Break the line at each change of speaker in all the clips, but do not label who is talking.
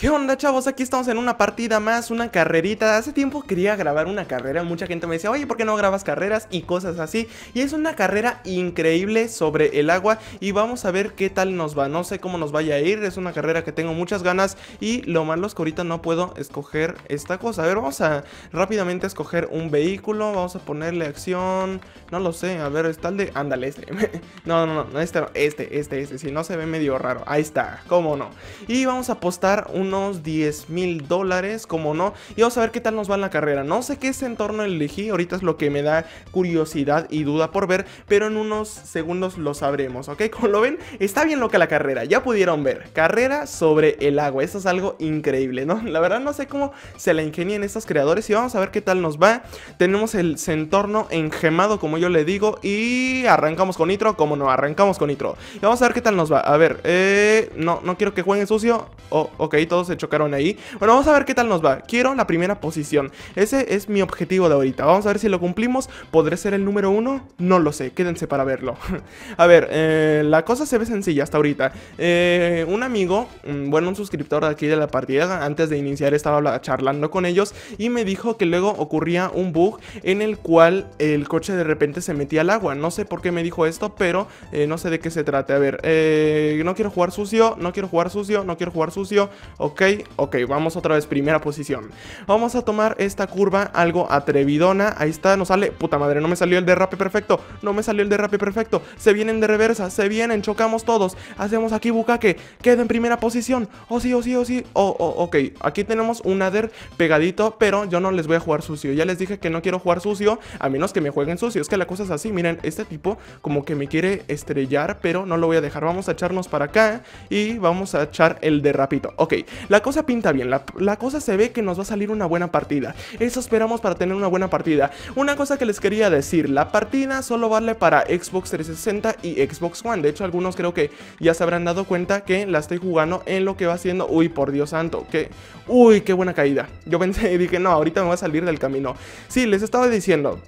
¿Qué onda chavos? Aquí estamos en una partida más, una carrerita Hace tiempo quería grabar una carrera, mucha gente me decía Oye, ¿por qué no grabas carreras? y cosas así Y es una carrera increíble sobre el agua Y vamos a ver qué tal nos va, no sé cómo nos vaya a ir Es una carrera que tengo muchas ganas Y lo malo es que ahorita no puedo escoger esta cosa A ver, vamos a rápidamente escoger un vehículo Vamos a ponerle acción, no lo sé A ver, está el de... ándale, este No, no, no, este, este, este, este Si no se ve medio raro, ahí está, cómo no Y vamos a apostar un unos 10 mil dólares, como no. Y vamos a ver qué tal nos va en la carrera. No sé qué centorno entorno elegí, ahorita es lo que me da curiosidad y duda por ver, pero en unos segundos lo sabremos, ¿ok? Como lo ven, está bien loca la carrera, ya pudieron ver. Carrera sobre el agua, eso es algo increíble, ¿no? La verdad no sé cómo se la ingenien estos creadores y vamos a ver qué tal nos va. Tenemos el entorno engemado, como yo le digo, y arrancamos con nitro, como no, arrancamos con nitro. Y vamos a ver qué tal nos va. A ver, eh, no, no quiero que jueguen sucio. Oh, ok, todo se chocaron ahí. Bueno, vamos a ver qué tal nos va. Quiero la primera posición. Ese es mi objetivo de ahorita. Vamos a ver si lo cumplimos. ¿Podré ser el número uno? No lo sé. Quédense para verlo. a ver, eh, la cosa se ve sencilla hasta ahorita. Eh, un amigo, mm, bueno, un suscriptor de aquí de la partida, antes de iniciar estaba charlando con ellos y me dijo que luego ocurría un bug en el cual el coche de repente se metía al agua. No sé por qué me dijo esto, pero eh, no sé de qué se trate A ver, no quiero jugar sucio, no quiero jugar sucio, no quiero jugar sucio. ¿ok? Ok, vamos otra vez, primera posición. Vamos a tomar esta curva algo atrevidona. Ahí está, nos sale. Puta madre, no me salió el derrape perfecto. No me salió el derrape perfecto. Se vienen de reversa, se vienen, chocamos todos. Hacemos aquí bucaque. Queda en primera posición. Oh, sí, oh, sí, oh, sí. Oh, oh, ok. Aquí tenemos un ader pegadito, pero yo no les voy a jugar sucio. Ya les dije que no quiero jugar sucio, a menos que me jueguen sucio. Es que la cosa es así, miren, este tipo como que me quiere estrellar, pero no lo voy a dejar. Vamos a echarnos para acá y vamos a echar el derrapito. Ok, la cosa pinta bien, la, cosa se ve que nos va a salir una buena partida. Eso esperamos para tener una buena partida. Una cosa que les quería decir, la partida solo vale para Xbox 360 y Xbox One. De hecho, algunos creo que ya se habrán dado cuenta que la estoy jugando en lo que va haciendo. Uy, por Dios santo, que... Uy, qué buena caída. Yo pensé y dije, no, ahorita me va a salir del camino. Sí, les estaba diciendo...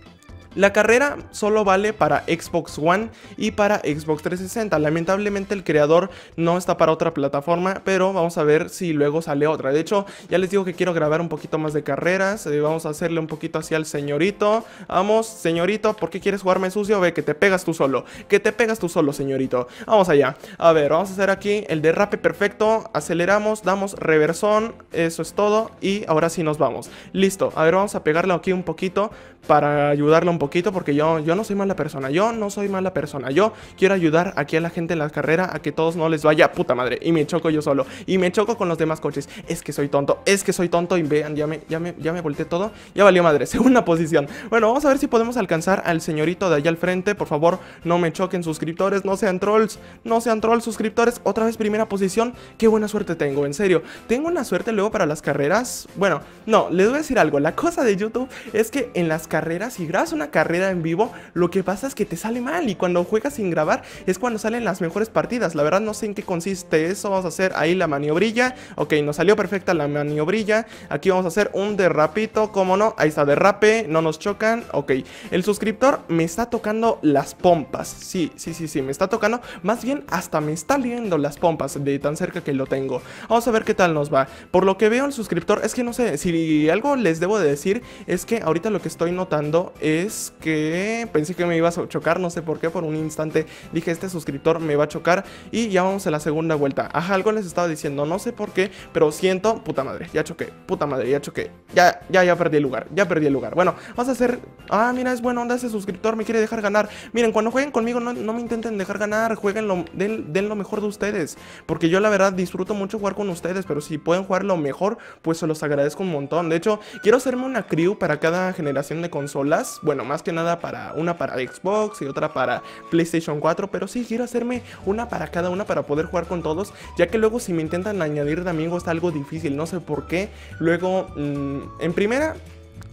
La carrera solo vale para Xbox One y para Xbox 360. Lamentablemente el creador no está para otra plataforma, pero vamos a ver si luego sale otra. De hecho, ya les digo que quiero grabar un poquito más de carreras. Eh, vamos a hacerle un poquito hacia el señorito. Vamos, señorito, ¿por qué quieres jugarme sucio? Ve, que te pegas tú solo. Que te pegas tú solo, señorito. Vamos allá. A ver, vamos a hacer aquí el derrape perfecto. Aceleramos, damos reversón. Eso es todo. Y ahora sí nos vamos. Listo. A ver, vamos a pegarle aquí un poquito para ayudarla un poquito porque yo, yo no soy mala persona, yo no soy mala persona, yo quiero ayudar aquí a la gente en la carrera a que todos no les vaya puta madre y me choco yo solo y me choco con los demás coches, es que soy tonto, es que soy tonto y vean, ya me, ya me, volteé todo, ya valió madre, segunda posición. Bueno, vamos a ver si podemos alcanzar al señorito de allá al frente, por favor no me choquen suscriptores, no sean trolls, no sean trolls suscriptores, otra vez primera posición, qué buena suerte tengo, en serio, tengo una suerte luego para las carreras, bueno, no, les voy a decir algo, la cosa de YouTube es que en las carreras, si grabas una carrera en vivo, lo que pasa es que te sale mal y cuando juegas sin grabar es cuando salen las mejores partidas. La verdad no sé en qué consiste eso, vamos a hacer ahí la maniobrilla. Ok, nos salió perfecta la maniobrilla. Aquí vamos a hacer un derrapito, como no, ahí está derrape, no nos chocan. Ok, el suscriptor me está tocando las pompas. Sí, sí, sí, sí, me está tocando. Más bien hasta me está liendo las pompas de tan cerca que lo tengo. Vamos a ver qué tal nos va. Por lo que veo el suscriptor, es que no sé, si algo les debo de decir es que ahorita lo que estoy no notando es que pensé que me iba a chocar, no sé por qué, por un instante dije este suscriptor me va a chocar y ya vamos a la segunda vuelta. Ajá, algo les estaba diciendo, no sé por qué, pero siento, puta madre, ya choqué, puta madre, ya choqué, ya, ya, ya perdí el lugar, ya perdí el lugar. Bueno, vamos a hacer, ah, mira, es bueno onda ese suscriptor, me quiere dejar ganar. Miren, cuando jueguen conmigo no, me intenten dejar ganar, jueguen lo, den lo mejor de ustedes, porque yo la verdad disfruto mucho jugar con ustedes, pero si pueden jugar lo mejor, pues se los agradezco un montón. De hecho, quiero hacerme una crew para cada generación de consolas, bueno, más que nada para una para Xbox y otra para PlayStation 4, pero sí quiero hacerme una para cada una para poder jugar con todos, ya que luego si me intentan añadir de amigos algo difícil, no sé por qué, luego mm, en primera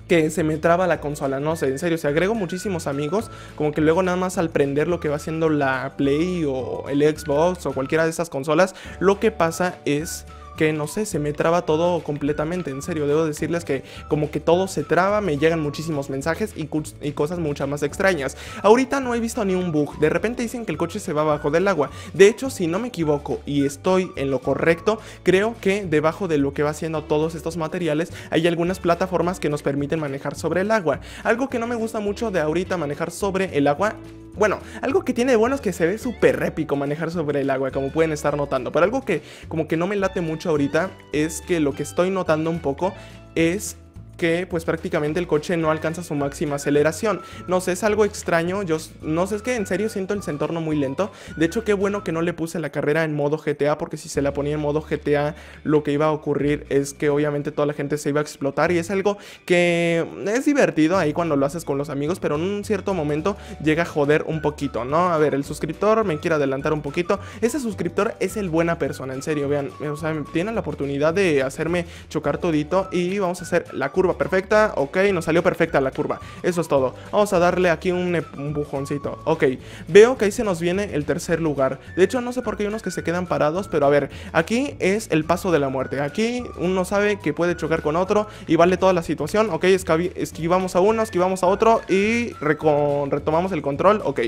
que se me traba la consola, no sé, en serio, si agrego muchísimos amigos, como que luego nada más al prender lo que va haciendo la Play o el Xbox o cualquiera de esas consolas, lo que pasa es que no sé, se me traba todo completamente, en serio, debo decirles que como que todo se traba, me llegan muchísimos mensajes y, cosas muchas más extrañas. Ahorita no he visto ni un bug, de repente dicen que el coche se va bajo del agua, de hecho si no me equivoco y estoy en lo correcto, creo que debajo de lo que va haciendo todos estos materiales hay algunas plataformas que nos permiten manejar sobre el agua. Algo que no me gusta mucho de ahorita manejar sobre el agua bueno, algo que tiene de bueno es que se ve súper épico manejar sobre el agua, como pueden estar notando. Pero algo que como que no me late mucho ahorita es que lo que estoy notando un poco es que pues prácticamente el coche no alcanza su máxima aceleración. No sé, es algo extraño, yo no sé, es que en serio siento el entorno muy lento. De hecho, qué bueno que no le puse la carrera en modo GTA, porque si se la ponía en modo GTA, lo que iba a ocurrir es que obviamente toda la gente se iba a explotar y es algo que mm, es divertido ahí cuando lo haces con los amigos, pero en un cierto momento llega a joder un poquito, ¿no? A ver, el suscriptor me quiere adelantar un poquito. Ese suscriptor es el buena persona, en serio, vean, o sea, tiene la oportunidad de hacerme chocar todito y vamos a hacer la curva perfecta, ok, nos salió perfecta la curva, eso es todo. Vamos a darle aquí un empujoncito, ok. Veo que ahí se nos viene el tercer lugar. De hecho, no sé por qué hay unos que se quedan parados, pero a ver, aquí es el paso de la muerte. Aquí uno sabe que puede chocar con otro y vale toda la situación, ok, esquivamos a uno, esquivamos a otro y retomamos el control, ok.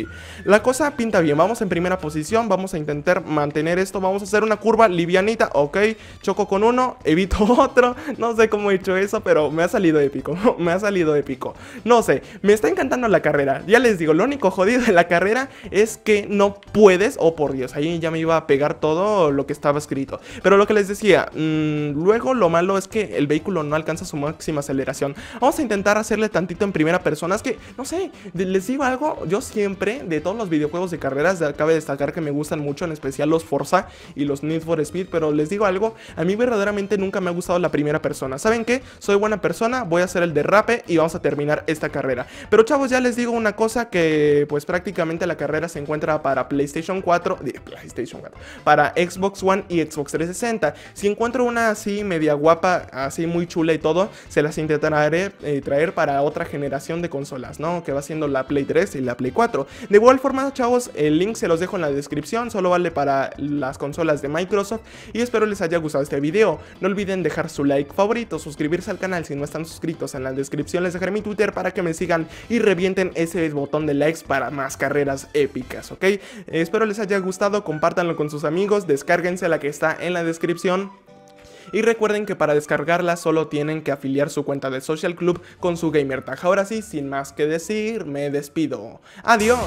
La cosa pinta bien, vamos en primera posición, vamos a intentar mantener esto, vamos a hacer una curva livianita, ok, choco con uno, evito otro, no sé cómo he hecho eso, pero me ha salido épico, me ha salido épico. No sé, me está encantando la carrera. Ya les digo, lo único jodido de la carrera es que no puedes, oh por Dios, ahí ya me iba a pegar todo lo que estaba escrito. Pero lo que les decía, mm, luego lo malo es que el vehículo no alcanza su máxima aceleración. Vamos a intentar hacerle tantito en primera persona. Es que, no sé, les digo algo, yo siempre, de todos los videojuegos de carreras, cabe destacar que me gustan mucho, en especial los Forza y los Need for Speed, pero les digo algo, a mí verdaderamente nunca me ha gustado la primera persona. ¿Saben qué? Soy buena persona voy a hacer el derrape y vamos a terminar esta carrera. Pero chavos, ya les digo una cosa que pues prácticamente la carrera se encuentra para PlayStation 4, PlayStation para Xbox One y Xbox 360. Si encuentro una así media guapa, así muy chula y todo, se las intentaré eh, traer para otra generación de consolas, ¿no? Que va siendo la Play 3 y la Play 4. De igual forma, chavos, el link se los dejo en la descripción, solo vale para las consolas de Microsoft y espero les haya gustado este video. No olviden dejar su like favorito, suscribirse al canal si no es están suscritos en la descripción, les dejaré mi Twitter para que me sigan y revienten ese botón de likes para más carreras épicas, ¿ok? Espero les haya gustado, compártanlo con sus amigos, descárguense la que está en la descripción. Y recuerden que para descargarla solo tienen que afiliar su cuenta de Social Club con su gamer Ahora sí, sin más que decir, me despido. ¡Adiós!